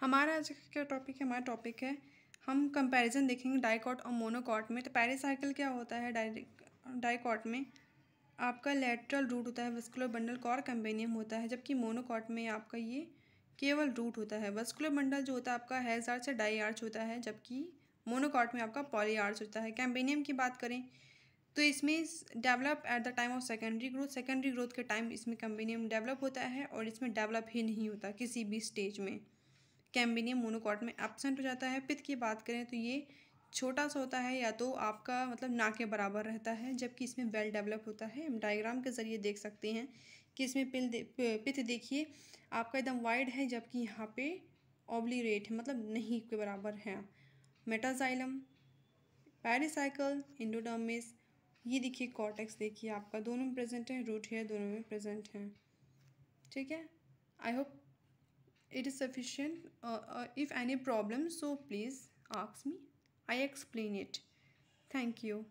हमारा आज का टॉपिक है हमारा टॉपिक है हम कंपैरिजन देखेंगे डाइकॉट और मोनोकॉट में तो पैरिसाइकिल क्या होता है डाइ डाइकॉट में आपका लेटरल रूट होता है वस्कुलर बंडल कॉर कम्बेनियम होता है जबकि मोनोकॉट में आपका ये केवल रूट होता है वस्कुलर बंडल जो होता है आपका हेज आर्च या डाई आर्च होता है जबकि मोनोकॉट में आपका पॉली आर्च होता है कैम्बेनियम की बात करें तो इसमें develop at the time of secondary growth secondary growth के टाइम इसमें कम्बेनियम डेवलप होता है और इसमें डेवलप ही नहीं होता किसी भी स्टेज में कैम्बिनियम मोनोकॉट में एबसेंट हो जाता है पित्त की बात करें तो ये छोटा सा होता है या तो आपका मतलब ना के बराबर रहता है जबकि इसमें वेल डेवलप होता है हम डायग्राम के ज़रिए देख सकते हैं कि इसमें पिल दे, पित्त देखिए आपका एकदम वाइड है जबकि यहाँ पे रेट है मतलब नहीं के बराबर है मेटाजाइलम पैरिसाइकल इंडोडामिस ये देखिए कॉटेक्स देखिए आपका दोनों में प्रेजेंट है रूट हेयर दोनों में प्रेजेंट है ठीक है I hope it is sufficient uh, uh, if any problem so please ask me i explain it thank you